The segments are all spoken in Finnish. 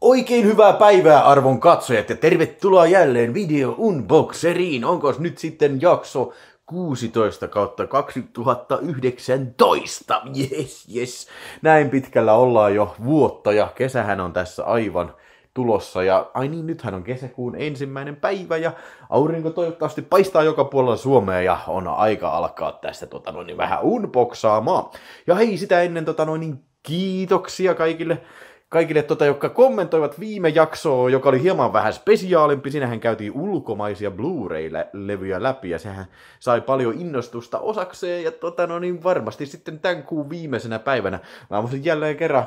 Oikein hyvää päivää arvon katsojat ja tervetuloa jälleen video unboxeriin. Onko nyt sitten jakso 16 kautta 2019? Yes, yes. Näin pitkällä ollaan jo vuotta ja kesähän on tässä aivan tulossa. Ja ai niin, nythän on kesäkuun ensimmäinen päivä ja aurinko toivottavasti paistaa joka puolella Suomea ja on aika alkaa tästä tota noin, vähän unboxaamaan. Ja hei, sitä ennen tota noin, niin kiitoksia kaikille kaikille, tota, jotka kommentoivat viime jaksoa, joka oli hieman vähän spesiaalimpi. Sinähän käytiin ulkomaisia Blu-ray-levyjä läpi ja sehän sai paljon innostusta osakseen. Ja tota, no niin, varmasti sitten tämän kuun viimeisenä päivänä mä voisin jälleen kerran,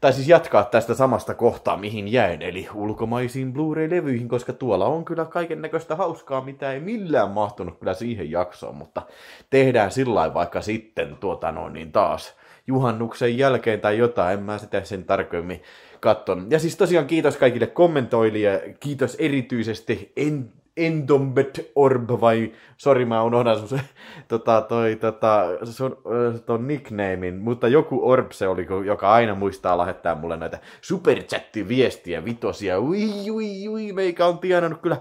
tai siis jatkaa tästä samasta kohtaa, mihin jäin, eli ulkomaisiin Blu-ray-levyihin, koska tuolla on kyllä kaiken näköistä hauskaa, mitä ei millään mahtunut kyllä siihen jaksoon, mutta tehdään sillä vaikka sitten tuota, no niin, taas juhannuksen jälkeen tai jotain, en mä sitä sen tarkemmin katson. Ja siis tosiaan kiitos kaikille kommentoilijoille, kiitos erityisesti en, Endombet Orb, vai sori mä unohdan sun se, tota, toi, tota, sun, äh, ton nicknamein, mutta joku Orb se oli, joka aina muistaa lähettää mulle näitä superchatti viestiä vitosia, ui, ui, ui, meikä on tienannut kyllä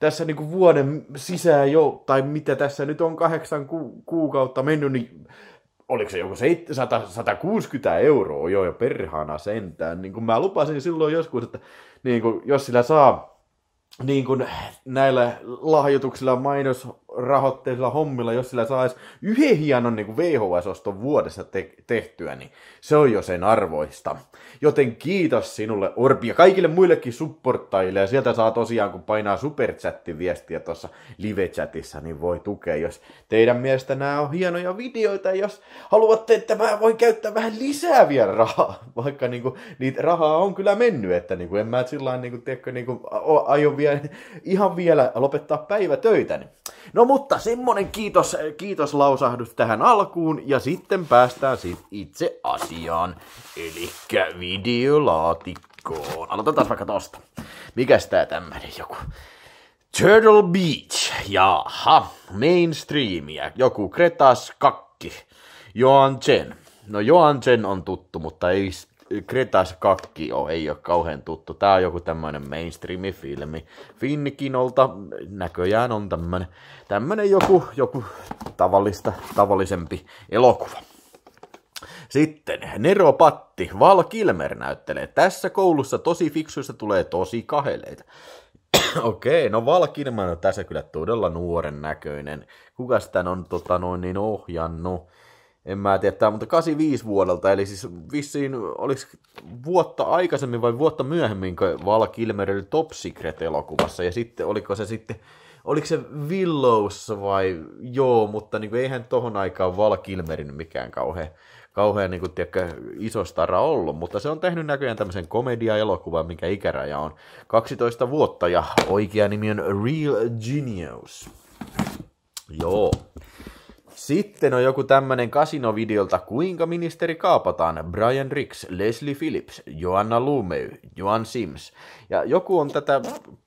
tässä niinku vuoden sisään jo, tai mitä tässä nyt on kahdeksan ku- kuukautta mennyt, niin oliko se joku 700, 160 euroa jo perhana sentään. Niin kuin mä lupasin silloin joskus, että niin kuin, jos sillä saa niin kuin näillä lahjoituksilla, mainos, rahoitteisilla hommilla, jos sillä saisi yhden hienon niin VHS-oston vuodessa te- tehtyä, niin se on jo sen arvoista. Joten kiitos sinulle Orbi ja kaikille muillekin supporttajille. Ja sieltä saa tosiaan, kun painaa superchattin viestiä tuossa live-chatissa, niin voi tukea, jos teidän mielestä nämä on hienoja videoita. Ja jos haluatte, että mä voin käyttää vähän lisää vielä rahaa, vaikka niin kuin, niitä rahaa on kyllä mennyt, että niin kuin, en mä sillä niin kuin, tiedätkö, niin kuin, aion vielä, ihan vielä lopettaa päivätöitä, Niin No mutta semmonen kiitos, kiitos lausahdus tähän alkuun ja sitten päästään sit itse asiaan, eli videolaatikkoon. Aloitetaan vaikka tosta. Mikäs tää tämmönen joku? Turtle Beach, jaha, mainstreamia, joku Kretas kakki, Johan Chen. No Johan Chen on tuttu, mutta ei Kretas 2 on, ei ole kauhean tuttu. Tämä on joku tämmöinen mainstream-filmi. Finnikinolta näköjään on tämmöinen, tämmöinen joku, joku tavallista, tavallisempi elokuva. Sitten Nero Patti, Val Kilmer näyttelee. Tässä koulussa tosi fiksuista tulee tosi kaheleita. Okei, no Val Kilmer on tässä kyllä todella nuoren näköinen. Kuka sitä on tota, noin, niin ohjannut? en mä tiedä, tämä, mutta 85 vuodelta, eli siis vissiin, oliko vuotta aikaisemmin vai vuotta myöhemmin, kun Val Kilmer oli Top Secret-elokuvassa, ja sitten oliko se sitten, oliko se Willows vai, joo, mutta niin kuin, eihän tohon aikaan Val Kilmerin mikään kauhean, kauhean niin kuin, tiedätkö, iso stara ollut, mutta se on tehnyt näköjään tämmöisen komedia-elokuvan, mikä ikäraja on 12 vuotta, ja oikea nimi on Real Genius. Joo. Sitten on joku tämmönen kasinovideolta, kuinka ministeri kaapataan, Brian Ricks, Leslie Phillips, Joanna Lumey, Joan Sims. Ja joku on tätä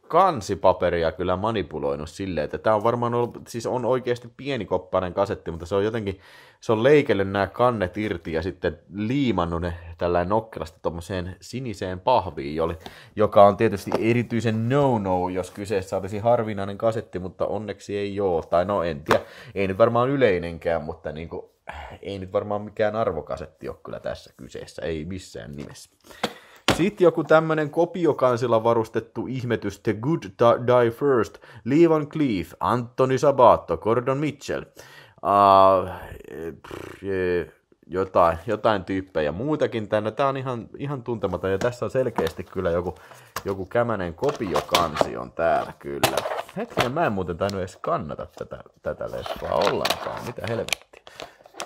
kansipaperia kyllä manipuloinut silleen, että tämä on varmaan ollut, siis on oikeasti pienikoppainen kasetti, mutta se on jotenkin, se on leikellyt nämä kannet irti ja sitten liimannut ne tällä nokkelasta tuommoiseen siniseen pahviin, jolle, joka on tietysti erityisen no-no, jos kyseessä olisi harvinainen kasetti, mutta onneksi ei ole, tai no en tiedä, ei nyt varmaan yleinenkään, mutta niin kuin, ei nyt varmaan mikään arvokasetti ole kyllä tässä kyseessä, ei missään nimessä. Sitten joku tämmönen kopiokansilla varustettu ihmetys The Good Die First, Levan Cleef, Anthony Sabato, Gordon Mitchell. Uh, pff, jotain, jotain tyyppejä muutakin tänne. Tämä on ihan, ihan tuntematon ja tässä on selkeästi kyllä joku, joku kämänen kopiokansi on täällä kyllä. Hetkinen, mä en muuten tainnut edes kannata tätä, tätä leffaa ollenkaan. Mitä helvetti?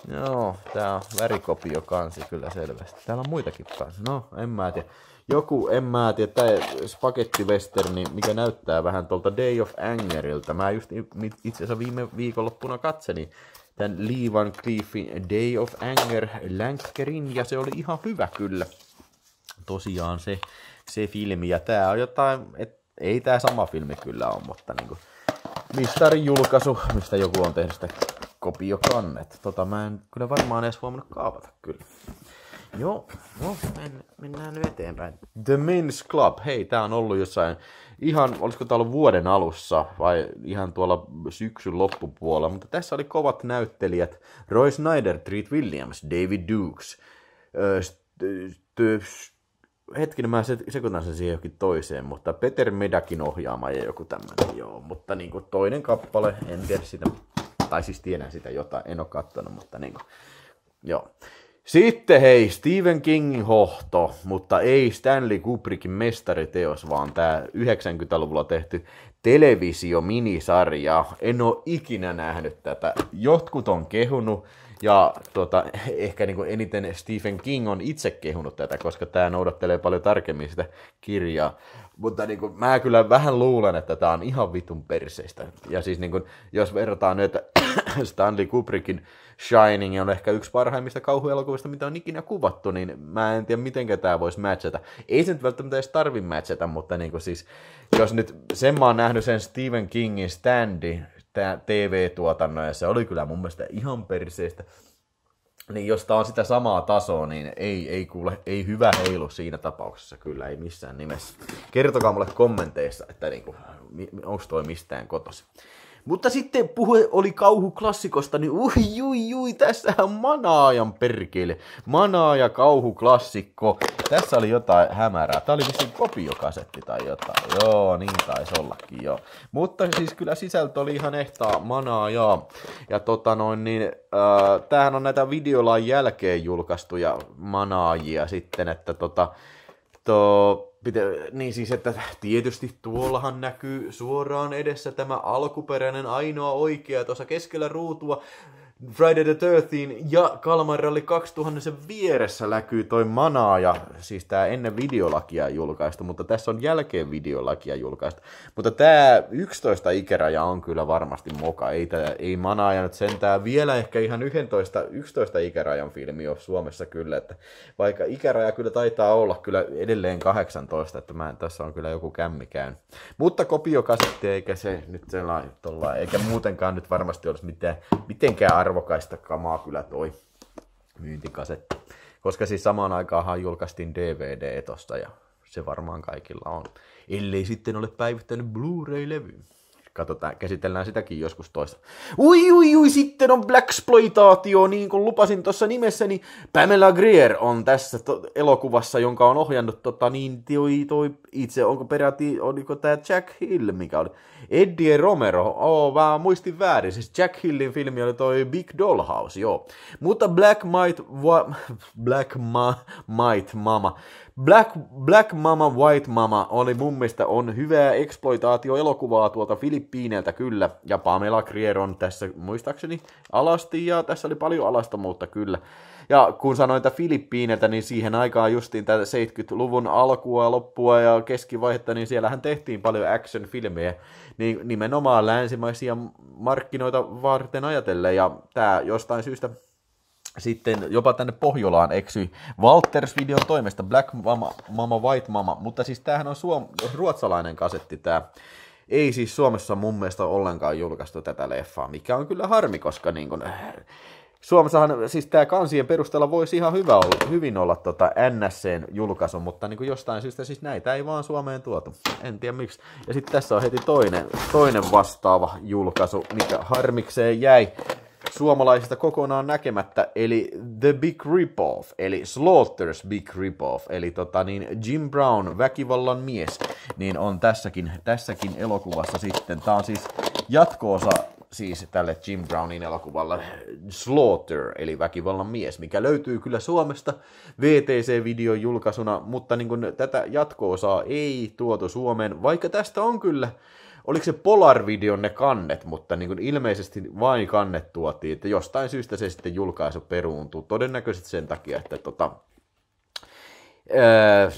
Joo, tää on värikopio kansi kyllä selvästi. Täällä on muitakin kansi. No, en mä tiedä. Joku, en mä tiedä, tää spagettiwesterni, niin mikä näyttää vähän tuolta Day of Angerilta. Mä just itse asiassa viime viikonloppuna katselin tämän Levan Cliffin Day of Anger länkkerin, ja se oli ihan hyvä kyllä. Tosiaan se, se filmi, ja tää on jotain, et, ei tää sama filmi kyllä on, mutta niinku, mistarin julkaisu, mistä joku on tehnyt sitä kopiokannet. Tota mä en kyllä varmaan edes huomannut kaapata kyllä. Joo, no, men, mennään nyt eteenpäin. The Men's Club, hei, tää on ollut jossain, ihan, olisiko tää ollut vuoden alussa vai ihan tuolla syksyn loppupuolella, mutta tässä oli kovat näyttelijät, Roy Snyder, Treat Williams, David Dukes, hetkinen, mä sekoitan sen siihen johonkin toiseen, mutta Peter Medakin ohjaama ja joku tämmöinen, joo, mutta niinku toinen kappale, en tiedä sitä, tai siis tiedän sitä jotain, en ole katsonut, mutta niin kuin, joo. Sitten hei, Stephen Kingin hohto, mutta ei Stanley Kubrickin mestariteos, vaan tämä 90-luvulla tehty minisarja. En ole ikinä nähnyt tätä. Jotkut on kehunut, ja tota, ehkä niin kuin eniten Stephen King on itse kehunut tätä, koska tämä noudattelee paljon tarkemmin sitä kirjaa. Mutta niin kuin, mä kyllä vähän luulen, että tämä on ihan vitun perseistä. Ja siis niin kuin, jos verrataan nyt Stanley Kubrickin Shining on ehkä yksi parhaimmista kauhuelokuvista, mitä on ikinä kuvattu, niin mä en tiedä, miten tämä voisi matchata. Ei se nyt välttämättä edes tarvi matchata, mutta niin kuin siis, jos nyt sen mä oon nähnyt sen Stephen Kingin standi, TV-tuotannon, ja se oli kyllä mun mielestä ihan perseistä. Niin jos tää on sitä samaa tasoa, niin ei, ei kuule, ei hyvä heilu siinä tapauksessa kyllä, ei missään nimessä. Kertokaa mulle kommenteissa, että niinku, onko toi mistään kotosi. Mutta sitten puhe oli kauhu klassikosta, niin ui, ui, ui, tässähän manaajan perkele. Manaaja klassikko. Tässä oli jotain hämärää. Tämä oli vissiin kopiokasetti tai jotain. Joo, niin taisi ollakin joo. Mutta siis kyllä sisältö oli ihan ehtaa manaajaa. Ja tota noin, niin äh, tämähän on näitä videolain jälkeen julkaistuja manaajia sitten, että tota, To, pitä, niin siis, että tietysti tuollahan näkyy suoraan edessä tämä alkuperäinen ainoa oikea tuossa keskellä ruutua. Friday the 13 ja Kalmar Rally 2000 vieressä läkyy toi manaaja, siis tää ennen videolakia julkaistu, mutta tässä on jälkeen videolakia julkaistu. Mutta tää 11 ikäraja on kyllä varmasti moka, ei, tää, ei manaaja nyt sentään vielä ehkä ihan 11, 11 ikärajan filmi on Suomessa kyllä, että vaikka ikäraja kyllä taitaa olla kyllä edelleen 18, että mä, tässä on kyllä joku kämmi käynyt. Mutta kopiokasetti eikä se nyt sellainen, eikä muutenkaan nyt varmasti olisi mitään, mitenkään arvo arvokaista kamaa kyllä toi myyntikasetti. Koska siis samaan aikaanhan julkaistiin DVD tosta ja se varmaan kaikilla on. Ellei sitten ole päivittänyt Blu-ray-levy. Katsotaan, käsitellään sitäkin joskus toista. Ui, ui, ui, sitten on Blaxploitaatio, niin kuin lupasin tuossa nimessä, niin Pamela Greer on tässä to- elokuvassa, jonka on ohjannut tota, niin, toi, toi, itse, onko peräti, oliko tämä Jack Hill, mikä oli? Eddie Romero, oo, vaan muistin väärin, siis Jack Hillin filmi oli toi Big Dollhouse, joo. Mutta Black Might, wa- Black Ma- Might Mama, Black, Black Mama, White Mama oli mun mielestä on hyvää eksploitaatioelokuvaa tuolta Filippiineiltä kyllä. Ja Pamela Krier on tässä muistaakseni alasti ja tässä oli paljon alastomuutta kyllä. Ja kun sanoin, että Filippiineiltä, niin siihen aikaan justiin tätä 70-luvun alkua, loppua ja keskivaihetta, niin siellähän tehtiin paljon action-filmejä niin nimenomaan länsimaisia markkinoita varten ajatellen. Ja tämä jostain syystä sitten jopa tänne Pohjolaan eksyi Walters-videon toimesta Black Mama, Mama White Mama, mutta siis tämähän on suom- ruotsalainen kasetti tämä. Ei siis Suomessa mun mielestä ollenkaan julkaistu tätä leffaa, mikä on kyllä harmi, koska niin kun, Suomessahan siis tämä kansien perusteella voisi ihan hyvä olla, hyvin olla tota NSCn julkaisu, mutta niin kuin jostain syystä siis näitä ei vaan Suomeen tuotu. En tiedä miksi. Ja sitten tässä on heti toinen, toinen vastaava julkaisu, mikä harmikseen jäi suomalaisista kokonaan näkemättä, eli The Big Ripoff, eli Slaughter's Big Ripoff, eli tota, niin Jim Brown, väkivallan mies, niin on tässäkin, tässäkin elokuvassa sitten. Tämä on siis jatkoosa siis tälle Jim Brownin elokuvalle Slaughter, eli väkivallan mies, mikä löytyy kyllä Suomesta VTC-videon julkaisuna, mutta niin kuin tätä jatkoosaa ei tuotu Suomeen, vaikka tästä on kyllä oliko se Polar-videon ne kannet, mutta niin kuin ilmeisesti vain kannet tuotiin, että jostain syystä se sitten julkaisu peruuntuu, todennäköisesti sen takia, että tota, Öö,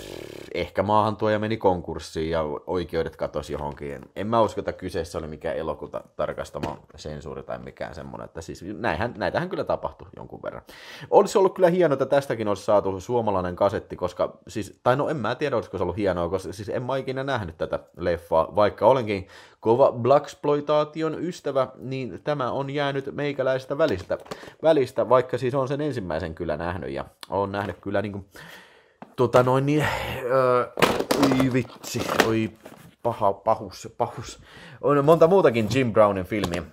ehkä maahantuoja meni konkurssiin ja oikeudet katosi johonkin. En mä usko, että kyseessä oli mikään elokuta tarkastama sensuuri tai mikään semmoinen. Että siis näinhän, näitähän kyllä tapahtui jonkun verran. Olisi ollut kyllä hienoa, että tästäkin olisi saatu suomalainen kasetti, koska siis, tai no en mä tiedä, olisiko se ollut hienoa, koska siis en mä ikinä nähnyt tätä leffaa, vaikka olenkin kova Blaxploitaation ystävä, niin tämä on jäänyt meikäläisestä välistä, välistä, vaikka siis on sen ensimmäisen kyllä nähnyt ja on nähnyt kyllä niin kuin, tota noin niin, öö, oi vitsi, oi paha, pahus, pahus. On monta muutakin Jim Brownin filmiä.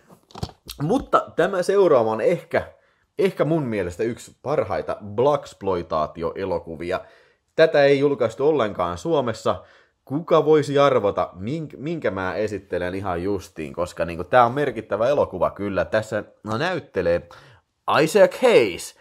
Mutta tämä seuraava on ehkä, ehkä mun mielestä yksi parhaita Blaxploitaatio-elokuvia. Tätä ei julkaistu ollenkaan Suomessa. Kuka voisi arvota, minkä mä esittelen ihan justiin, koska niin tämä on merkittävä elokuva kyllä. Tässä no, näyttelee Isaac Hayes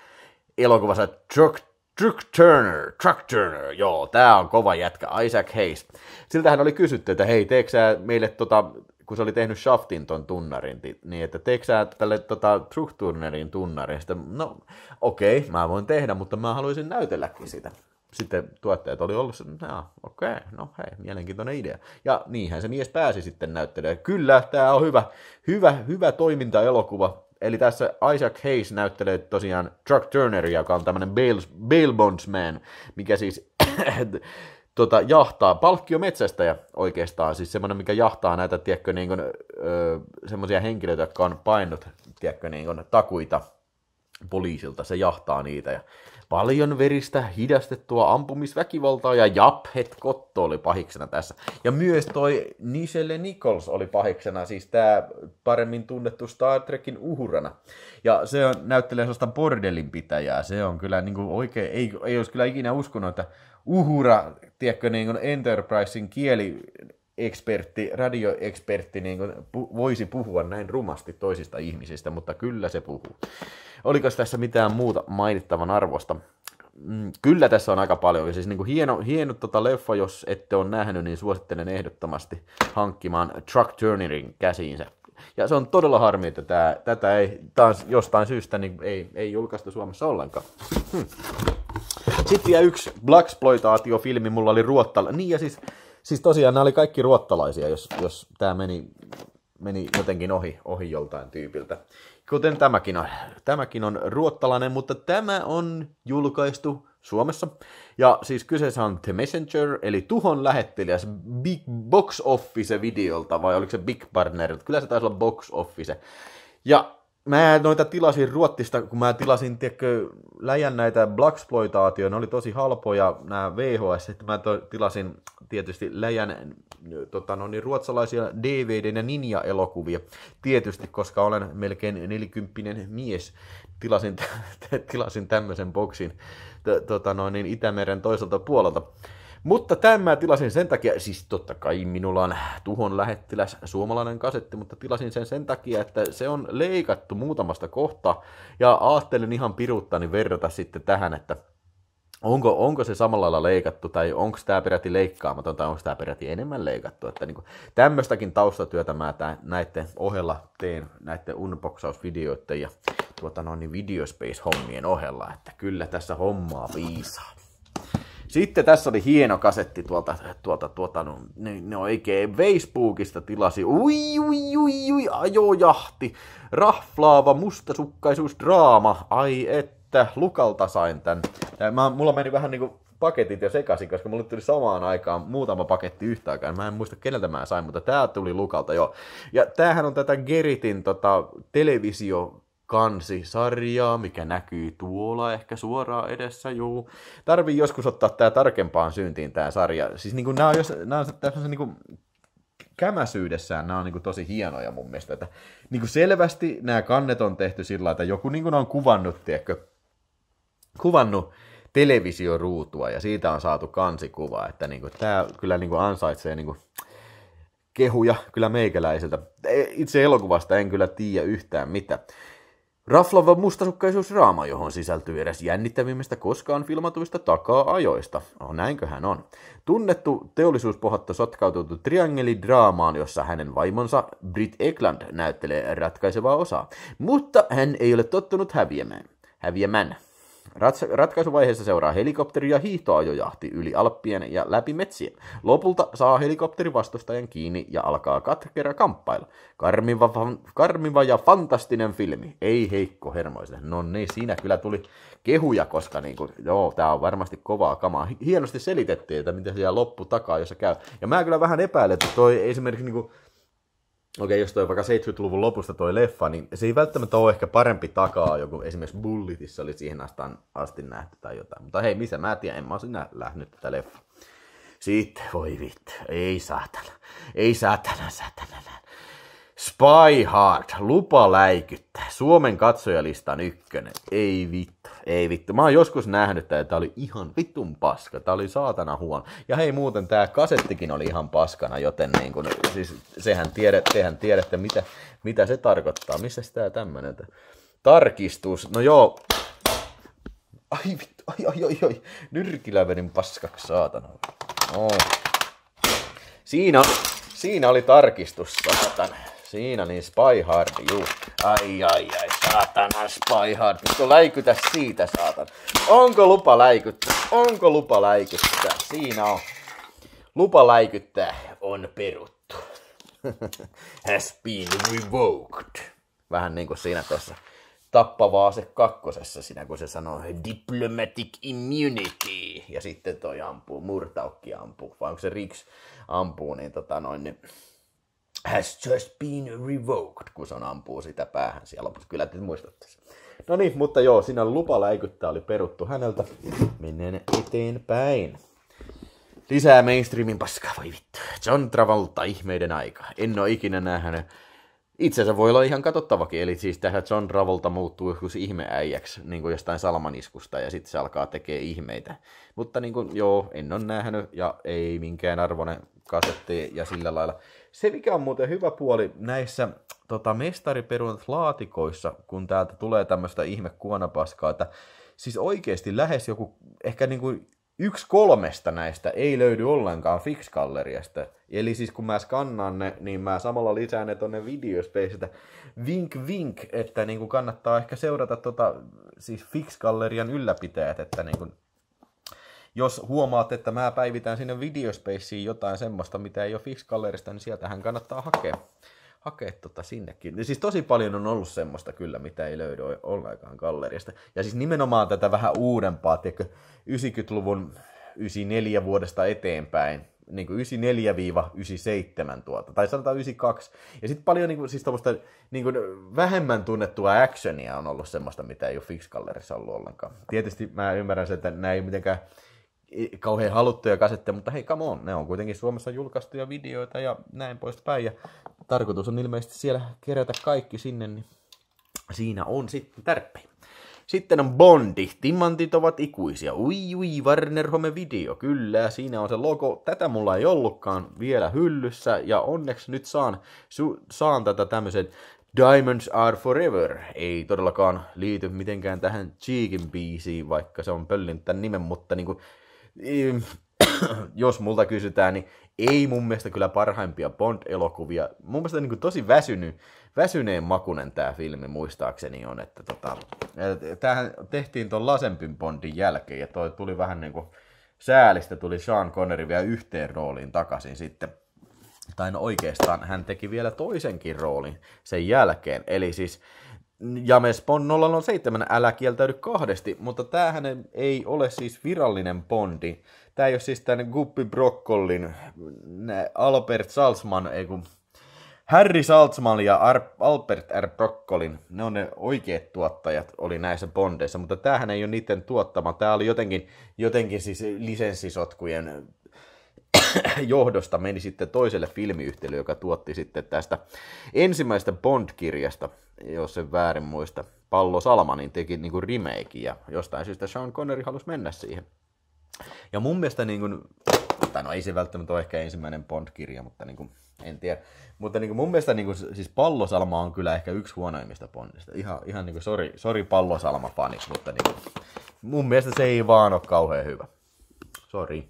elokuvassa Truck Truck Turner, Truck Turner, joo, tää on kova jätkä, Isaac Hayes. Siltähän oli kysytty, että hei, teekö meille tota, kun se oli tehnyt Shaftin ton tunnarin, niin että teekö sä tälle tota, Truck Turnerin tunnarin? Sitten, no okei, okay, mä voin tehdä, mutta mä haluaisin näytelläkin sitä. Sitten tuottajat oli ollut, että no, okei, okay, no hei, mielenkiintoinen idea. Ja niinhän se mies pääsi sitten näyttelemään. Kyllä, tämä on hyvä, hyvä, hyvä toimintaelokuva eli tässä Isaac Hayes näyttelee tosiaan Chuck Turneria, joka on tämmöinen bail, bail bondsman, mikä siis tota, jahtaa, palkkiometsästäjä oikeastaan, siis semmoinen, mikä jahtaa näitä, tiedätkö, niin semmoisia henkilöitä, jotka on painut, tiedätkö, niin kuin, takuita poliisilta. Se jahtaa niitä. Ja paljon veristä, hidastettua ampumisväkivaltaa ja Japhet Kotto oli pahiksena tässä. Ja myös toi Nichelle Nichols oli pahiksena, siis tämä paremmin tunnettu Star Trekin uhrana. Ja se on, näyttelee sellaista bordellin pitäjää. Se on kyllä niin kuin oikein, ei, ei olisi kyllä ikinä uskonut, että uhura, tiedätkö, niin Enterprisein kieli ekspertti, radioekspertti niin kuin pu- voisi puhua näin rumasti toisista ihmisistä, mutta kyllä se puhuu. Oliko tässä mitään muuta mainittavan arvosta? Mm, kyllä tässä on aika paljon. Siis niin kuin hieno, hieno tota leffa, jos ette ole nähnyt, niin suosittelen ehdottomasti hankkimaan Truck Turnerin käsiinsä. Ja se on todella harmi, että tämä tätä ei taas jostain syystä niin ei, ei julkaista Suomessa ollenkaan. Hmm. Sitten vielä yksi blaxploitaatiofilmi, filmi mulla oli ruottala Niin ja siis siis tosiaan nämä oli kaikki ruottalaisia, jos, jos tämä meni, meni jotenkin ohi, ohi joltain tyypiltä. Kuten tämäkin on. Tämäkin on ruottalainen, mutta tämä on julkaistu Suomessa. Ja siis kyseessä on The Messenger, eli Tuhon lähettiläs Big Box Office videolta, vai oliko se Big Partner? Kyllä se taisi olla Box Office. Ja mä noita tilasin Ruottista, kun mä tilasin, tiedätkö, läjän näitä Blaxploitaatio, ne oli tosi halpoja, nämä VHS, että mä to, tilasin tietysti läjän tota, no niin, ruotsalaisia DVD- ja Ninja-elokuvia, tietysti, koska olen melkein nelikymppinen mies, tilasin, t- tilasin tämmöisen boksin t- tota, no niin, Itämeren toiselta puolelta. Mutta tämän mä tilasin sen takia, siis totta kai minulla on tuhon lähettiläs suomalainen kasetti, mutta tilasin sen sen takia, että se on leikattu muutamasta kohtaa ja ajattelin ihan piruuttani verrata sitten tähän, että onko, onko se samalla lailla leikattu, tai onko tämä peräti leikkaamaton, tai onko tämä peräti enemmän leikattu. Että niin tämmöistäkin taustatyötä mä tämän, näiden ohella teen, näiden unboxausvideoiden ja tuota noin, niin videospace-hommien ohella, että kyllä tässä hommaa viisaa. Sitten tässä oli hieno kasetti tuolta, tuolta, tuolta no, ne, oikein Facebookista tilasi. Ui, ui, ui, ui, ajojahti, raflaava mustasukkaisuusdraama. Ai että, Lukalta sain tän. Mä, mulla meni vähän niinku paketit jo sekaisin, koska mulle tuli samaan aikaan muutama paketti yhtä aikaa. Mä en muista keneltä mä sain, mutta tää tuli Lukalta jo. Ja tämähän on tätä Geritin tota, televisio kansisarjaa, mikä näkyy tuolla ehkä suoraan edessä, juu. Tarvii joskus ottaa tämä tarkempaan syntiin tämä sarja. Siis kuin, niinku nämä on, jos, nämä on tässä kuin kämäsyydessään nämä on niin kuin niinku tosi hienoja mun mielestä. Että, niin kuin selvästi nämä kannet on tehty sillä lailla, että joku niin kuin on kuvannut, tiedätkö, kuvannut televisioruutua ja siitä on saatu kansikuva, että niin kuin, tämä kyllä niin kuin ansaitsee niin kuin kehuja kyllä meikäläiseltä. Itse elokuvasta en kyllä tiedä yhtään mitä. Raflava mustasukkaisuus raama, johon sisältyy eräs jännittävimmistä koskaan filmatuista takaa-ajoista. Oh, näinkö hän on. Tunnettu teollisuuspohatta sotkautuu triangelidraamaan, jossa hänen vaimonsa Brit Ekland näyttelee ratkaisevaa osaa. Mutta hän ei ole tottunut häviämään. Häviämään. Rats- ratkaisuvaiheessa seuraa helikopteri ja hiihtoajojahti yli Alppien ja läpi metsien. Lopulta saa helikopteri vastustajan kiinni ja alkaa katkera kamppailla. Karmiva, fan- karmiva ja fantastinen filmi. Ei heikko hermoisen. No niin, siinä kyllä tuli kehuja, koska niin kuin, joo, tää on varmasti kovaa kamaa. Hienosti selitettiin, että mitä siellä loppu takaa, jossa käy. Ja mä kyllä vähän epäilen, että toi esimerkiksi niin kuin, okei, okay, jos toi vaikka 70-luvun lopusta toi leffa, niin se ei välttämättä ole ehkä parempi takaa joku, esimerkiksi Bullitissa oli siihen asti, asti nähty tai jotain. Mutta hei, missä mä tiedän, en mä sinä lähnyt tätä leffa. Sitten voi vittu, ei saatana, ei saatana, saatana. Spy Hard, lupa läikyttää. Suomen katsojalistan ykkönen. Ei vittu, ei vittu. Mä oon joskus nähnyt että tää oli ihan vitun paska. Tää oli saatana huono. Ja hei muuten, tää kasettikin oli ihan paskana, joten niin kun, siis sehän tiedät, tehän tiedätte, mitä, mitä se tarkoittaa. Missä tää tämmönen? Tarkistus. No joo. Ai vittu, ai ai ai ai. Nyrkillä vedin paskaksi, saatana. Oh. Siinä, siinä oli tarkistus, saatana. Siinä niin Spy Hard, juu. Ai ai ai, saatana Spy Hard. Nyt läikytä siitä, saatan. Onko lupa läikyttää? Onko lupa läikyttää? Siinä on. Lupa läikyttää on peruttu. Has been revoked. Vähän niinku siinä tuossa tappavaa se kakkosessa siinä, kun se sanoo diplomatic immunity. Ja sitten toi ampuu, murtaukki ampuu, vai onko se Riks ampuu, niin tota noin, niin has just been revoked, kun se on ampuu sitä päähän siellä, mutta kyllä te muistatte sen. No niin, mutta joo, siinä lupa läikyttää oli peruttu häneltä. Mennään eteenpäin. Lisää mainstreamin paskaa, voi vittu. John Travolta, ihmeiden aika. En ole ikinä nähnyt itse asiassa voi olla ihan katsottavakin, eli siis tähän John Ravolta muuttuu joskus ihmeäijäksi niin kuin jostain salmaniskusta ja sitten se alkaa tekemään ihmeitä. Mutta niin kuin, joo, en ole nähnyt ja ei minkään arvoinen kasetti ja sillä lailla. Se mikä on muuten hyvä puoli näissä tota, mestariperunat laatikoissa, kun täältä tulee tämmöistä ihme kuonapaskaa, että siis oikeasti lähes joku, ehkä niin kuin yksi kolmesta näistä ei löydy ollenkaan Fix-galleriasta. Eli siis kun mä skannaan ne, niin mä samalla lisään ne tonne videospaceista. Vink vink, että niinku kannattaa ehkä seurata tota, siis Fix-gallerian ylläpitäjät, että kuin, niinku, jos huomaat, että mä päivitän sinne videospaceen jotain semmoista, mitä ei ole fix niin sieltähän kannattaa hakea hakea tota sinnekin. Ja niin siis tosi paljon on ollut semmoista kyllä, mitä ei löydy ollenkaan galleriasta. Ja siis nimenomaan tätä vähän uudempaa, tiedätkö, 90-luvun 94 vuodesta eteenpäin, niin kuin 94-97 tuota, tai sanotaan 92. Ja sitten paljon niin kuin, siis niin kuin vähemmän tunnettua actionia on ollut semmoista, mitä ei ole Fix Gallerissa ollut ollenkaan. Tietysti mä ymmärrän sen, että näin ei mitenkään kauhean haluttuja kasetteja, mutta hei, come on, ne on kuitenkin Suomessa julkaistuja videoita ja näin poispäin. Ja tarkoitus on ilmeisesti siellä kerätä kaikki sinne, niin siinä on sitten tärppi. Sitten on Bondi. Timantit ovat ikuisia. Ui, ui, Warner Home Video. Kyllä, siinä on se logo. Tätä mulla ei ollutkaan vielä hyllyssä. Ja onneksi nyt saan, su- saan tätä tämmöisen Diamonds Are Forever. Ei todellakaan liity mitenkään tähän Cheekin biisiin, vaikka se on pöllinyt tämän nimen, mutta niinku niin, jos multa kysytään, niin ei mun mielestä kyllä parhaimpia Bond-elokuvia. Mun mielestä niin kuin tosi väsynyt, väsyneen makunen tämä filmi muistaakseni on. Että tota, tämähän tehtiin tuon Lasempin Bondin jälkeen ja toi tuli vähän niin kuin säälistä, tuli Sean Connery vielä yhteen rooliin takaisin sitten. Tai no oikeastaan hän teki vielä toisenkin roolin sen jälkeen. Eli siis James Bond 007, älä kieltäydy kahdesti, mutta tämähän ei ole siis virallinen Bondi. Tämä ei ole siis tämän Guppi Brokkollin, Albert Salzman, ei kun Harry Saltzman ja Ar- Albert R. Brokkolin, ne on ne oikeat tuottajat, oli näissä bondeissa, mutta tämähän ei ole niiden tuottama. Tämä oli jotenkin, jotenkin siis lisenssisotkujen johdosta meni sitten toiselle filmiyhtiölle, joka tuotti sitten tästä ensimmäistä Bond-kirjasta jos en väärin muista, Pallo Salmanin teki niin kuin remake, ja jostain syystä Sean Connery halusi mennä siihen. Ja mun mielestä, niin kuin, tai no ei se välttämättä ole ehkä ensimmäinen Bond-kirja, mutta niin kuin, en tiedä. Mutta niin kuin mun mielestä niin kuin, siis Pallosalma on kyllä ehkä yksi huonoimmista Bondista. Ihan, ihan niin kuin, sorry, sorry pallosalma fani, mutta niin kuin, mun mielestä se ei vaan ole kauhean hyvä. Sorry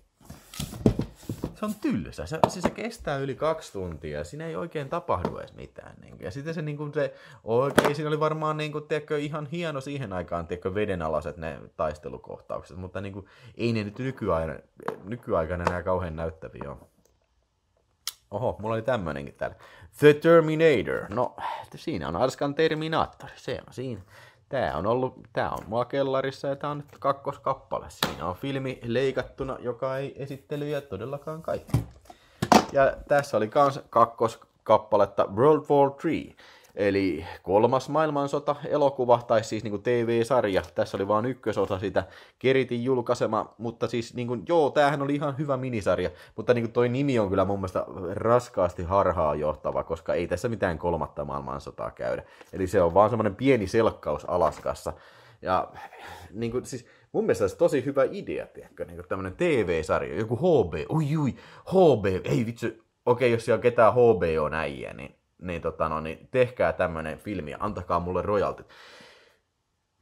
se on tylsä. Se, siis se kestää yli kaksi tuntia ja siinä ei oikein tapahdu edes mitään. Niin Ja sitten se, niin kuin se oikein, siinä oli varmaan niin kuin, tiedätkö, ihan hieno siihen aikaan tiedätkö, vedenalaiset ne taistelukohtaukset, mutta niin kuin, ei ne nyt nykyaikana, nykyaikana enää kauhean näyttäviä ole. Oho, mulla oli tämmönenkin täällä. The Terminator. No, siinä on Arskan Terminator. Se on siinä. Tää on ollut, tää on mua kellarissa ja tää on nyt kakkoskappale. Siinä on filmi leikattuna, joka ei esittelyjä todellakaan kaikki. Ja tässä oli kans kakkoskappaletta World War 3. Eli kolmas maailmansota elokuva, tai siis niin kuin TV-sarja, tässä oli vain ykkösosa sitä, Keritin julkaisema, mutta siis niin kuin, joo, tämähän oli ihan hyvä minisarja, mutta niin kuin toi nimi on kyllä mun mielestä raskaasti harhaa johtava, koska ei tässä mitään kolmatta maailmansotaa käydä. Eli se on vaan semmoinen pieni selkkaus Alaskassa. Ja niin kuin, siis, mun mielestä olisi tosi hyvä idea, tiedätkö, niin tämmöinen TV-sarja, joku HB, ui ui, HB, ei vitsi, okei, jos siellä on ketään hbo näijä, niin niin, tota no, niin tehkää tämmöinen filmi ja antakaa mulle royaltit.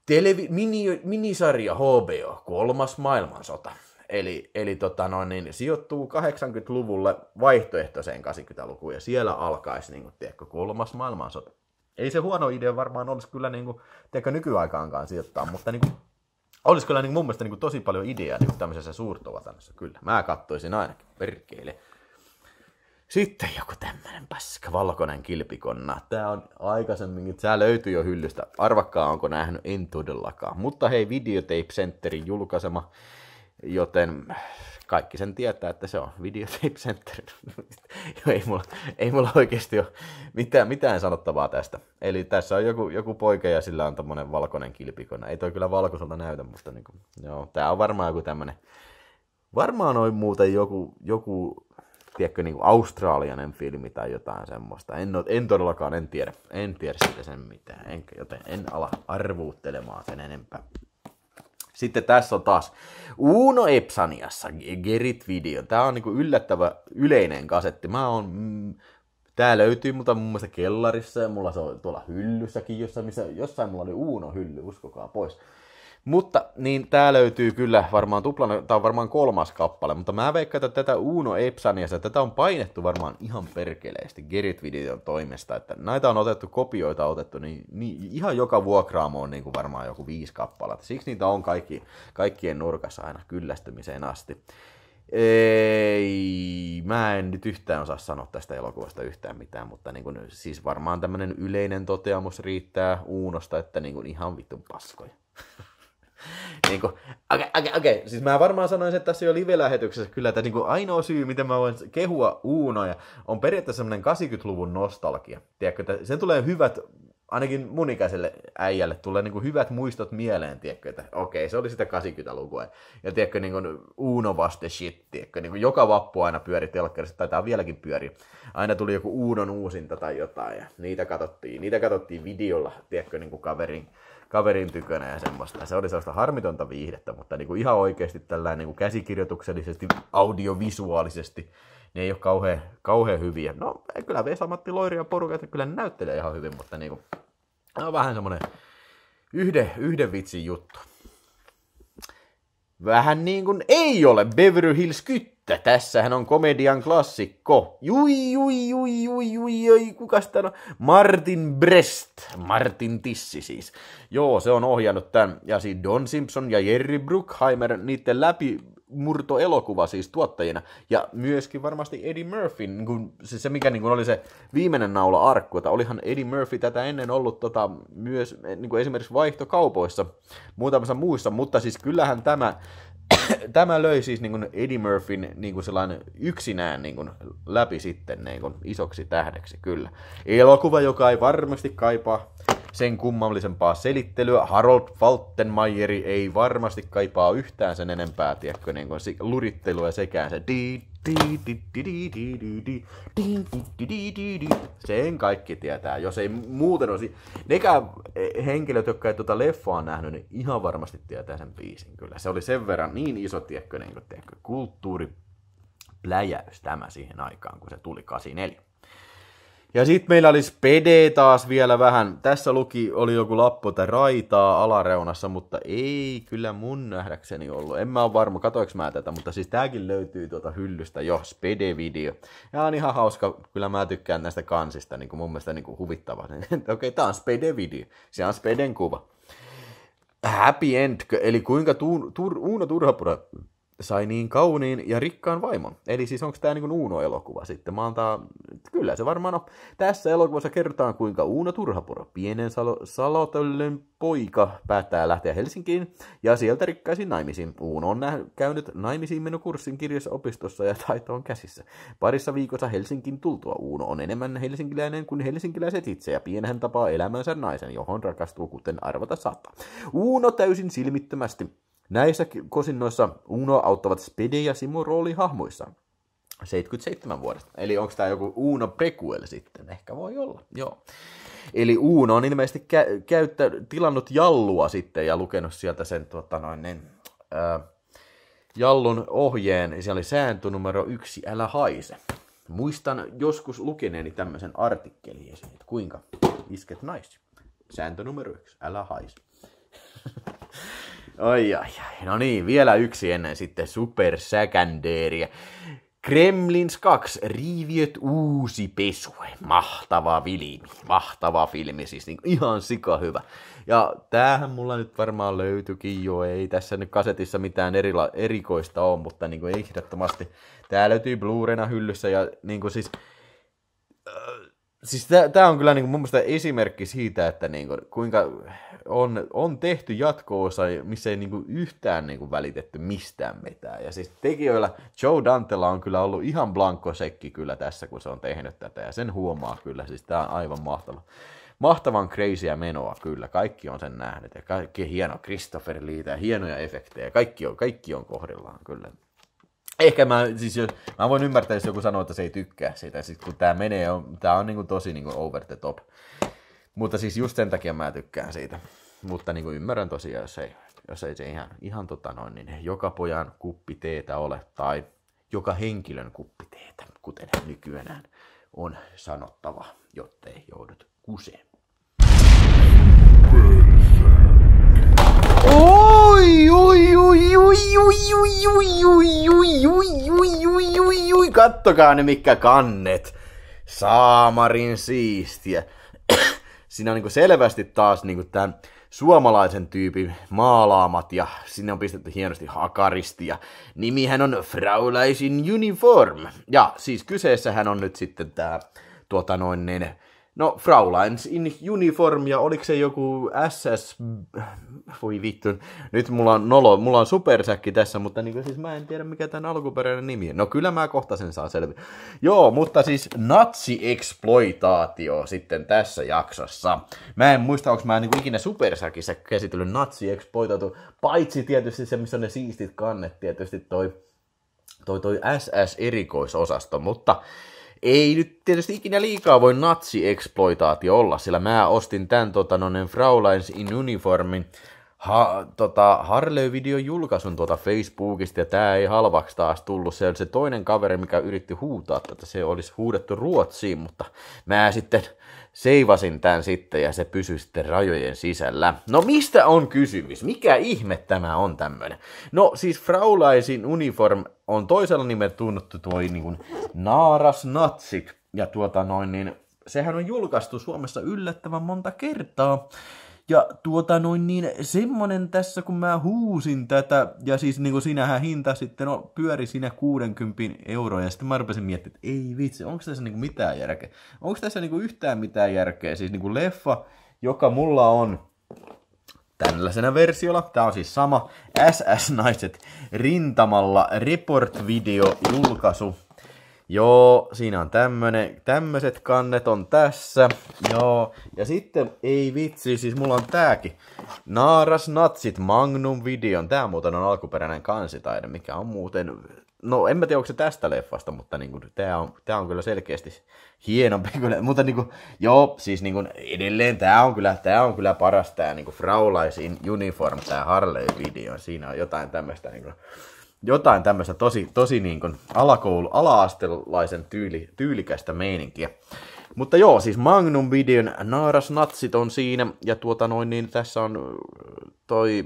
Televi- mini- minisarja HBO, kolmas maailmansota. Eli, eli tota no, niin, sijoittuu 80-luvulle vaihtoehtoiseen 80-lukuun ja siellä alkaisi niin kuin, tiedätkö, kolmas maailmansota. Ei se huono idea varmaan olisi kyllä niin kuin, tiedätkö, nykyaikaankaan sijoittaa, mutta niin kuin, olisi kyllä niin kuin, mun mielestä niin kuin, tosi paljon ideaa niin kuin, tämmöisessä suurtuotannossa. Kyllä, mä kattoisin ainakin, perkeille. Sitten joku tämmönen paska, valkoinen kilpikonna. Tää on aikaisemminkin, tää löytyy jo hyllystä. Arvakkaa onko nähnyt, en todellakaan. Mutta hei, Videotape Centerin julkaisema, joten kaikki sen tietää, että se on Videotape Center. ei, mulla, ei mulla oikeasti ole mitään, mitään sanottavaa tästä. Eli tässä on joku, joku poika ja sillä on tämmönen valkoinen kilpikonna, Ei toi kyllä valkoiselta näytä, mutta niin kuin, joo, tää on varmaan joku tämmönen. Varmaan noin muuten joku, joku tiedätkö, niin kuin australianen filmi tai jotain semmoista. En, en todellakaan, en tiedä. En tiedä siitä sen mitään, en, joten en ala arvuuttelemaan sen enempää. Sitten tässä on taas Uno Epsaniassa Gerit-video. Tämä on niinku yllättävä yleinen kasetti. Mä oon, mm, tää löytyy mutta mun mielestä kellarissa ja mulla se on tuolla hyllyssäkin jossa missä, jossain mulla oli Uno hylly, uskokaa pois. Mutta niin tämä löytyy kyllä varmaan tuplana, tämä on varmaan kolmas kappale, mutta mä veikkaan, että tätä Uno Epsaniasta, tätä on painettu varmaan ihan perkeleesti Gerrit Videon toimesta, että näitä on otettu, kopioita on otettu, niin, niin ihan joka vuokraamo on niin kuin varmaan joku viisi kappaletta. Siksi niitä on kaikki, kaikkien nurkassa aina kyllästymiseen asti. Ei, mä en nyt yhtään osaa sanoa tästä elokuvasta yhtään mitään, mutta niin kuin siis varmaan tämmöinen yleinen toteamus riittää Uunosta, että niin kuin ihan vitun paskoja. niin kuin, okei, okay, okei, okay, okay. Siis mä varmaan sanoin että tässä jo live-lähetyksessä kyllä, että niin kuin ainoa syy, miten mä voin kehua Uunoja, on periaatteessa semmoinen 80-luvun nostalgia. Tiedätkö, että sen tulee hyvät ainakin mun ikäiselle äijälle tulee niin kuin hyvät muistot mieleen, tiedätkö, että okei, se oli sitä 80-lukua. Ja tiedätkö, niin kuin Uno vaste shit, tiedätkö, niin kuin joka vappu aina pyöri telkkarissa, tämä vieläkin pyöri. Aina tuli joku Uunon uusinta tai jotain, ja niitä katsottiin, niitä katsottiin videolla, tiedätkö, niin kuin kaverin kaverin tykönä ja semmoista. Se oli sellaista harmitonta viihdettä, mutta niin kuin ihan oikeasti tällainen niin kuin käsikirjoituksellisesti, audiovisuaalisesti, ne niin ei ole kauhean, kauhean hyviä. No kyllä Vesa-Matti Loiri ja porukat kyllä näyttelee ihan hyvin, mutta niin kuin, ne on vähän semmoinen yhden, yhden vitsin juttu. Vähän niin kuin ei ole Beverly Hills Kytty että tässähän on komedian klassikko. Jui, jui, jui, jui, jui, jui, kuka sitä on? Martin Brest. Martin Tissi siis. Joo, se on ohjannut tämän. Ja siis Don Simpson ja Jerry Bruckheimer, niiden läpi elokuva siis tuottajina. Ja myöskin varmasti Eddie Murphy, niin kun, siis se mikä niin kun oli se viimeinen naula arkku, että olihan Eddie Murphy tätä ennen ollut tota, myös niin kuin esimerkiksi vaihtokaupoissa muutamassa muissa, mutta siis kyllähän tämä tämä löi siis niin kuin Eddie Murphyn niin kuin sellainen yksinään niin kuin läpi sitten niin kuin isoksi tähdeksi, kyllä. Elokuva, joka ei varmasti kaipaa sen kummallisempaa selittelyä. Harold Faltenmayeri ei varmasti kaipaa yhtään sen enempää, tiedätkö, niin kuin lurittelua sekään se di sen kaikki tietää, jos ei muuten olisi. Nekä eh, henkilöt, jotka ei tuota leffaa nähnyt, niin ihan varmasti tietää sen biisin kyllä. Se oli sen verran niin iso, tiekkö, niin kuin, tiekkö, kulttuuri pläjäys tämä siihen aikaan, kun se tuli 84. Ja sitten meillä oli Spede taas vielä vähän. Tässä luki, oli joku lappu, että raitaa alareunassa, mutta ei kyllä mun nähdäkseni ollut. En mä ole varma, katoinko mä tätä, mutta siis tääkin löytyy tuota hyllystä jo, Spede-video. Ja on ihan hauska, kyllä mä tykkään näistä kansista, niin kuin mun mielestä niin kuin huvittava. Okei, okay, tää on Spede-video, se on Speden kuva. Happy end, eli kuinka tuur, tuur, Uuno Turhapura sai niin kauniin ja rikkaan vaimon. Eli siis onko tämä niin Uuno-elokuva sitten? Mä antaa, kyllä se varmaan on. Tässä elokuvassa kerrotaan, kuinka Uuno Turhapuro, pienen salo, salotellen poika, päättää lähteä Helsinkiin ja sieltä rikkaisiin naimisiin. Uuno on näh- käynyt naimisiin menokurssin kirjassa opistossa ja taito on käsissä. Parissa viikossa Helsinkin tultua Uuno on enemmän helsinkiläinen kuin helsinkiläiset itse ja pienen tapaa elämänsä naisen, johon rakastuu kuten arvata saattaa. Uuno täysin silmittömästi Näissä kosinnoissa Uno auttavat Spede ja Simu roolihahmoissaan. 77 vuodesta. Eli onko tämä joku Uno prequel sitten? Ehkä voi olla, joo. Eli Uno on ilmeisesti kä- käyttä, tilannut Jallua sitten ja lukenut sieltä sen tota noin, niin, ää, Jallun ohjeen. Siellä oli sääntö numero yksi, älä haise. Muistan joskus lukeneeni tämmöisen artikkelin että kuinka isket naisi. Sääntö numero yksi, älä haise. Ai ai ai. No niin, vielä yksi ennen sitten supersäkändeeriä. Kremlins 2, Riiviöt uusi pesu. Mahtava filmi, mahtava filmi, siis niin ihan sika hyvä. Ja tämähän mulla nyt varmaan löytyykin jo, ei tässä nyt kasetissa mitään erila- erikoista ole, mutta niin kuin ehdottomasti. Tää löytyy Blu-rayna hyllyssä ja niin kuin siis äh, Siis tämä on kyllä niinku mun mielestä esimerkki siitä, että niinku, kuinka on, on tehty jatko-osa, missä ei niinku yhtään niinku välitetty mistään mitään. Ja siis tekijöillä Joe Dantella on kyllä ollut ihan blanko sekki kyllä tässä, kun se on tehnyt tätä. Ja sen huomaa kyllä, siis tämä on aivan mahtava. Mahtavan crazyä menoa kyllä, kaikki on sen nähnyt. Ja kaikki hieno Christopher Lee hienoja efektejä, kaikki on, kaikki on kohdillaan kyllä. Ehkä mä, siis jos, mä voin ymmärtää, jos joku sanoo, että se ei tykkää siitä, siis kun tää menee, on, tää on niinku tosi niinku over the top. Mutta siis just sen takia mä tykkään siitä. Mutta niinku ymmärrän tosiaan, jos ei, jos ei se ihan, ihan tota noin, niin joka pojan kuppi teetä ole, tai joka henkilön kuppi teetä, kuten nykyään on sanottava, jottei joudut kuseen. Uy, uy, uy, uy, uy, uy, uy, uy, uy, uy, uy, uy, uy, uy. Kattokaa ne mikä kannet. Saamarin siistiä. Siinä on niinku selvästi taas niinku tämän suomalaisen tyypin maalaamat ja sinne on pistetty hienosti hakaristi ja nimihän on Frauleisin Uniform. Ja siis kyseessähän on nyt sitten tämä tuota noin niin, No, Fraulines in uniform, ja oliko se joku SS... Voi vittu, nyt mulla on nolo, mulla on supersäkki tässä, mutta niin siis mä en tiedä mikä tämän alkuperäinen nimi on. No kyllä mä kohta sen saa selvi. Joo, mutta siis natsi-exploitaatio sitten tässä jaksossa. Mä en muista, onko mä kuin niinku ikinä supersäkissä käsitellyt natsi paitsi tietysti se, missä on ne siistit kannet, tietysti toi, toi, toi SS-erikoisosasto, mutta ei nyt tietysti ikinä liikaa voi natsi exploitaatio olla, sillä mä ostin tämän tota, Fraulein's in Uniformin ha, tota, Harley-videon julkaisun tuota Facebookista, ja tämä ei halvaksi taas tullut. Se oli se toinen kaveri, mikä yritti huutaa, että se olisi huudettu Ruotsiin, mutta mä sitten seivasin tämän sitten ja se pysyi sitten rajojen sisällä. No mistä on kysymys? Mikä ihme tämä on tämmöinen? No siis Fraulaisin uniform on toisella nimellä tunnettu tuo niin kuin, naaras natsit. Ja tuota noin, niin sehän on julkaistu Suomessa yllättävän monta kertaa. Ja tuota noin niin, semmonen tässä kun mä huusin tätä, ja siis niin kuin sinähän hinta sitten no, pyöri siinä 60 euroa, ja sitten mä rupesin miettimään, että ei vitsi, onko tässä niin kuin mitään järkeä? Onko tässä niin kuin yhtään mitään järkeä? Siis niin kuin leffa, joka mulla on tällaisena versiolla. Tämä on siis sama SS-naiset rintamalla report-video julkaisu Joo, siinä on tämmönen, tämmöset kannet on tässä. Joo, ja sitten, ei vitsi, siis mulla on tääkin. Naaras Natsit Magnum Videon. Tää muuten on alkuperäinen kansitaide, mikä on muuten... No, en mä tiedä, onko se tästä leffasta, mutta niin kuin, tää, on, tää on kyllä selkeästi hienompi. Kyllä. Mutta niin kuin, joo, siis niin kuin, edelleen tää on kyllä, tää on kyllä paras tää niin kuin Fraulaisin uniform, tää Harley-video. Siinä on jotain tämmöistä niin kuin, jotain tämmöistä tosi, tosi niin kuin alakoulu, ala-astelaisen tyyli, tyylikästä meininkiä. Mutta joo, siis Magnum Videon naarasnatsit on siinä, ja tuota noin, niin tässä on toi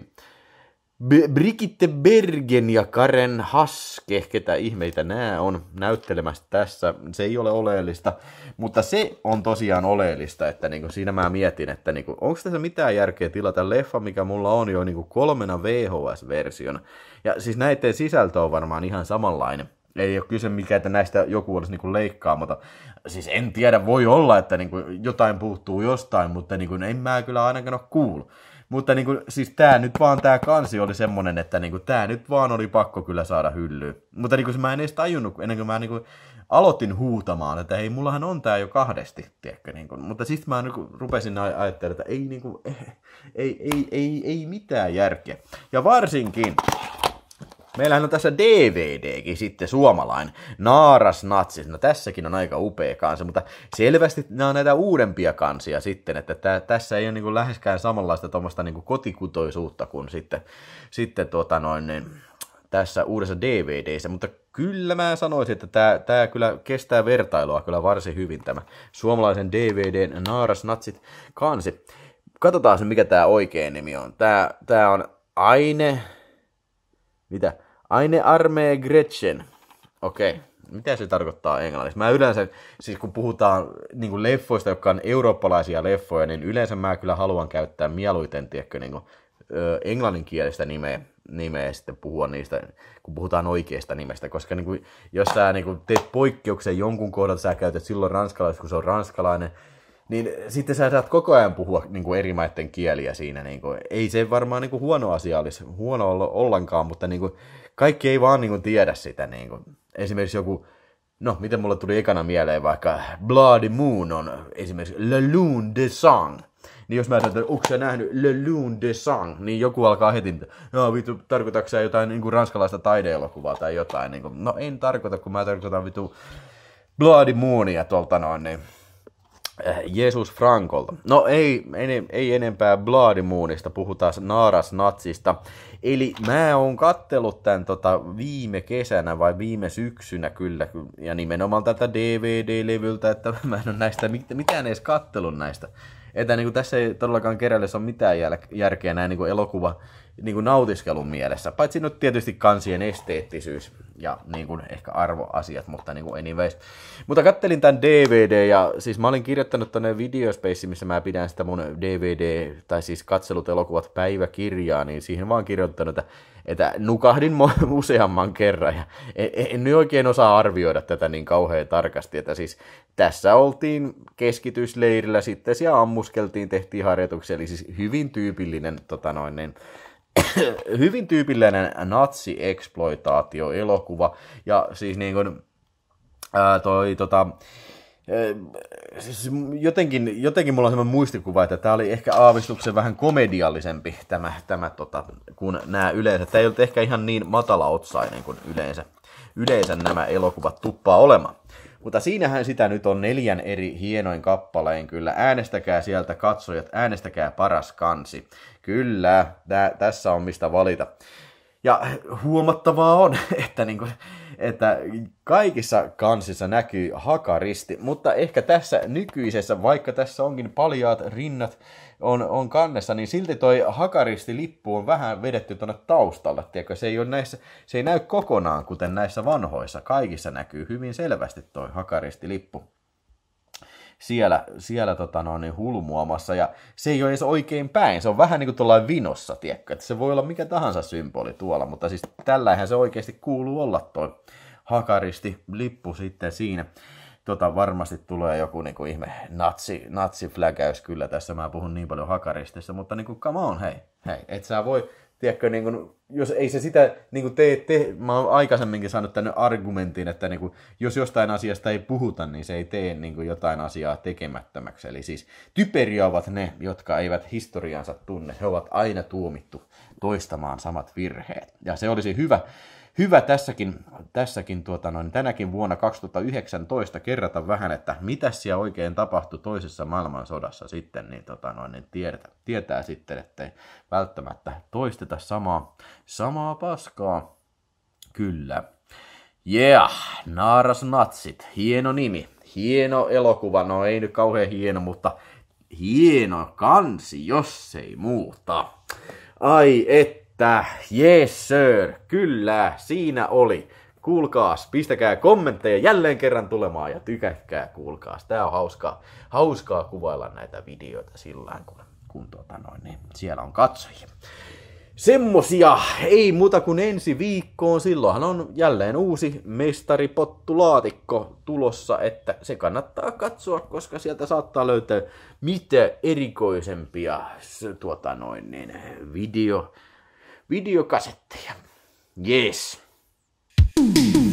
Brigitte Bergen ja Karen Haske, ketä ihmeitä nämä on näyttelemässä tässä, se ei ole oleellista, mutta se on tosiaan oleellista, että niinku siinä mä mietin, että niinku, onko tässä mitään järkeä tilata leffa, mikä mulla on jo niinku kolmena VHS-versiona. Ja siis näiden sisältö on varmaan ihan samanlainen. Ei ole kyse mikään, että näistä joku olisi niinku leikkaamata. Siis en tiedä, voi olla, että niinku jotain puuttuu jostain, mutta niinku en mä kyllä ainakaan ole kuullut. Cool mutta niin kuin, siis tää nyt vaan, tää kansi oli semmonen, että niin kuin, tää nyt vaan oli pakko kyllä saada hyllyyn. Mutta niin kuin, mä en edes tajunnut, ennen kuin mä niin kuin, aloitin huutamaan, että hei, mullahan on tämä jo kahdesti, tiedätkö, niin kuin. mutta sitten mä niin kuin, rupesin ajattelemaan, että ei, niin kuin, ei, eh, ei, ei, ei, ei mitään järkeä. Ja varsinkin, Meillähän on tässä DVDkin sitten suomalainen, Naaras Natsis. No tässäkin on aika upea kansi, mutta selvästi nämä on näitä uudempia kansia sitten, että tää, tässä ei ole niin kuin läheskään samanlaista tuommoista niin kotikutoisuutta kuin sitten, sitten tuota noin, niin, tässä uudessa DVDissä, mutta kyllä mä sanoisin, että tämä, tämä kyllä kestää vertailua kyllä varsin hyvin tämä suomalaisen DVDn Naaras Natsit kansi. Katsotaan se, mikä tämä oikein nimi on. Tämä, tämä on Aine mitä? Aine armee Gretchen. Okei. Okay. Mitä se tarkoittaa englanniksi? Mä yleensä, siis kun puhutaan niin kuin leffoista, jotka on eurooppalaisia leffoja, niin yleensä mä kyllä haluan käyttää mieluiten, tiedätkö, niin kuin, ö, englanninkielistä nimeä, nimeä ja sitten puhua niistä, kun puhutaan oikeasta nimestä, koska niin kuin, jos sä niin kuin, teet poikkeuksen jonkun kohdalla, sä käytät silloin ranskalaista, kun se on ranskalainen, niin sitten sä saat koko ajan puhua niin kuin eri maiden kieliä siinä. Niin kuin. Ei se varmaan niin kuin huono asia olisi, huono olla ollenkaan, mutta niin kuin, kaikki ei vaan niin kuin, tiedä sitä. Niin kuin. Esimerkiksi joku, no miten mulle tuli ekana mieleen vaikka Bloody Moon on esimerkiksi Le Lune de Sang. Niin jos mä sanon, että onko sä nähnyt Le Lune de Sang, niin joku alkaa heti, no vittu, tarkoitatko sä jotain niin kuin ranskalaista taideelokuvaa tai jotain. Niin kuin, no en tarkoita, kun mä tarkoitan vittu Bloody Moonia tuolta noin, niin Äh, Jeesus Frankolta. No ei, ei, ei enempää Moonista, puhutaan Natsista. Eli mä oon kattellut tämän tota viime kesänä vai viime syksynä kyllä, ja nimenomaan tätä DVD-levyltä, että mä en ole näistä mitään edes kattelun näistä. Että niin kuin tässä ei todellakaan keräillessä ole mitään järkeä näin niin kuin elokuva niin kuin nautiskelun mielessä. Paitsi nyt tietysti kansien esteettisyys ja niin kuin ehkä arvoasiat, mutta niin kuin anyways. Mutta kattelin tämän DVD ja siis mä olin kirjoittanut tänne Videospace, missä mä pidän sitä mun DVD, tai siis katselut elokuvat päiväkirjaa, niin siihen vaan kirjoittanut, että, että nukahdin useamman kerran ja e- e- en, nyt oikein osaa arvioida tätä niin kauhean tarkasti, että siis tässä oltiin keskitysleirillä sitten siellä ammuskeltiin, tehtiin harjoituksia, eli siis hyvin tyypillinen tota noin, niin, hyvin tyypillinen natsi-eksploitaatio-elokuva, ja siis niin kuin, ää, toi tota, siis jotenkin, jotenkin mulla on semmoinen muistikuva, että tämä oli ehkä aavistuksen vähän komediallisempi tämä, tämä tota, kuin nämä yleensä. Tämä ei ollut ehkä ihan niin matalaotsainen kuin yleensä, yleensä nämä elokuvat tuppaa olemaan. Mutta siinähän sitä nyt on neljän eri hienoin kappaleen kyllä. Äänestäkää sieltä katsojat, äänestäkää paras kansi. Kyllä, tä, tässä on mistä valita. Ja huomattavaa on, että, niin kuin, että kaikissa kansissa näkyy hakaristi, mutta ehkä tässä nykyisessä, vaikka tässä onkin paljaat rinnat on, on kannessa, niin silti toi hakaristilippu on vähän vedetty tuonne taustalle. Tiedätkö? Se, ei ole näissä, se ei näy kokonaan, kuten näissä vanhoissa. Kaikissa näkyy hyvin selvästi toi hakaristilippu siellä, siellä tota no, niin hulmuamassa. Ja se ei ole edes oikein päin. Se on vähän niin kuin tuollain vinossa, tiedätkö? Että se voi olla mikä tahansa symboli tuolla, mutta siis tällähän se oikeasti kuuluu olla toi hakaristi lippu sitten siinä tota, varmasti tulee joku niin kuin ihme natsi, natsifläkäys kyllä tässä. Mä puhun niin paljon hakaristissa, mutta niin kuin, come on, hei, hei. Et sä voi tiedätkö, niin kuin, jos ei se sitä niin kuin tee, te, mä oon aikaisemminkin saanut tänne argumentin, että niin kuin, jos jostain asiasta ei puhuta, niin se ei tee niin kuin, jotain asiaa tekemättömäksi. Eli siis typeriä ovat ne, jotka eivät historiansa tunne. He ovat aina tuomittu toistamaan samat virheet. Ja se olisi hyvä hyvä tässäkin, tässäkin tuota noin, tänäkin vuonna 2019 kerrata vähän, että mitä siellä oikein tapahtui toisessa maailmansodassa sitten, niin, tota noin, niin tietää, tietää sitten, ettei välttämättä toisteta samaa, samaa paskaa. Kyllä. Yeah, Naaras Natsit, hieno nimi, hieno elokuva, no ei nyt kauhean hieno, mutta hieno kansi, jos ei muuta. Ai et että yes sir, kyllä, siinä oli. Kuulkaas, pistäkää kommentteja jälleen kerran tulemaan ja tykätkää, kuulkaas. Tää on hauskaa, hauskaa kuvailla näitä videoita sillä kun, kun tota noin, niin siellä on katsojia. Semmosia, ei muuta kuin ensi viikkoon, silloinhan on jälleen uusi mestaripottulaatikko tulossa, että se kannattaa katsoa, koska sieltä saattaa löytää mitä erikoisempia tuota noin, niin, video videokasetteja. Jees. Mm-hmm.